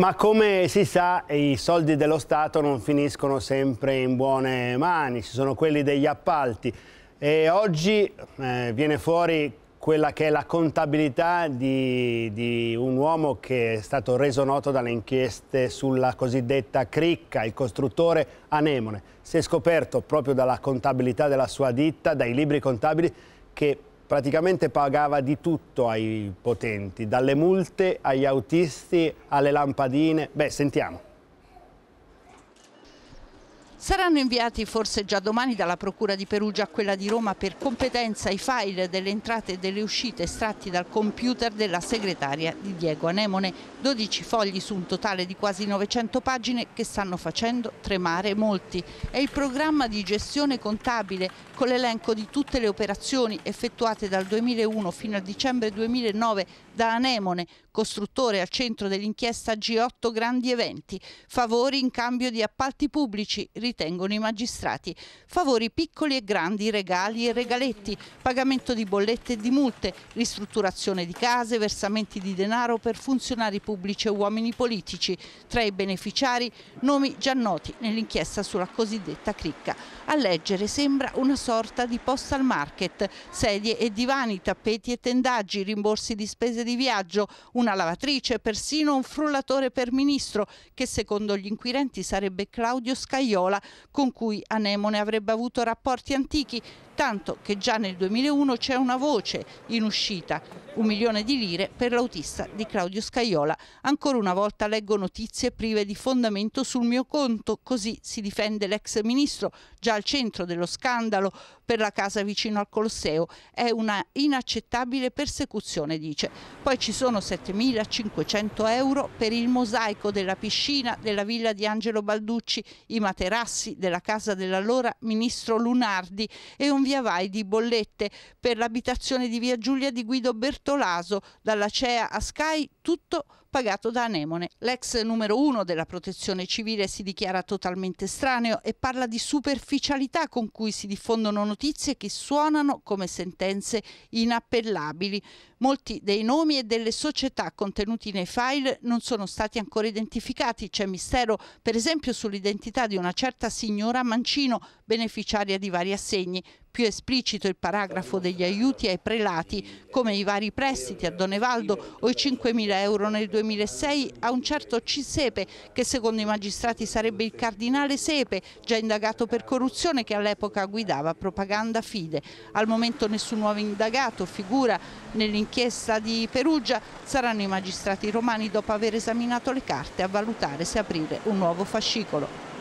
Ma come si sa, i soldi dello Stato non finiscono sempre in buone mani, ci sono quelli degli appalti e oggi eh, viene fuori quella che è la contabilità di, di, un uomo che è stato reso noto dalle inchieste sulla cosiddetta cricca, il costruttore Anemone. Si è scoperto proprio dalla contabilità della sua ditta, dai libri contabili, che praticamente pagava di tutto ai potenti, dalle multe agli autisti alle lampadine. Beh, sentiamo. Saranno inviati forse già domani dalla Procura di Perugia a quella di Roma per competenza i file delle entrate e delle uscite estratti dal computer della segretaria di Diego Anemone. 12 fogli su un totale di quasi 900 pagine che stanno facendo tremare molti. È il programma di gestione contabile con l'elenco di tutte le operazioni effettuate dal 2001 fino al dicembre 2009 da Anemone, costruttore al centro dell'inchiesta G8 Grandi Eventi, favori in cambio di appalti pubblici, ritengono i magistrati. Favori piccoli e grandi, regali e regaletti, pagamento di bollette e di multe, ristrutturazione di case, versamenti di denaro per funzionari pubblici e uomini politici. Tra i beneficiari nomi già noti nell'inchiesta sulla cosiddetta cricca. A leggere sembra una sorta di postal market, sedie e divani, tappeti e tendaggi, rimborsi di spese di viaggio, una lavatrice, persino un frullatore per ministro che secondo gli inquirenti sarebbe Claudio Scaiola, con cui Anemone avrebbe avuto rapporti antichi, tanto che già nel 2001 c'è una voce in uscita, un milione di lire per l'autista di Claudio Scaiola. Ancora una volta leggo notizie prive di fondamento sul mio conto, così si difende l'ex ministro, già al centro dello scandalo per la casa vicino al Colosseo. È una inaccettabile persecuzione, dice. Poi ci sono 7.500 euro per il mosaico della piscina della villa di Angelo Balducci, i materassi Grassi della casa dell'allora ministro Lunardi e un viavai di bollette per l'abitazione di via Giulia di Guido Bertolaso dalla CEA a Sky tutto pagato da Anemone. L'ex numero uno della protezione civile si dichiara totalmente estraneo e parla di superficialità con cui si diffondono notizie che suonano come sentenze inappellabili. Molti dei nomi e delle società contenuti nei file non sono stati ancora identificati. C'è mistero, per esempio, sull'identità di una certa signora Mancino, beneficiaria di vari assegni. Più esplicito il paragrafo degli aiuti ai prelati, come i vari prestiti a Donevaldo o i 5.000 euro nel 2006 a un certo Cisepe, che secondo i magistrati sarebbe il cardinale Sepe, già indagato per corruzione che all'epoca guidava propaganda fide. Al momento nessun nuovo indagato figura nell'inchiesta di Perugia, saranno i magistrati romani dopo aver esaminato le carte a valutare se aprire un nuovo fascicolo.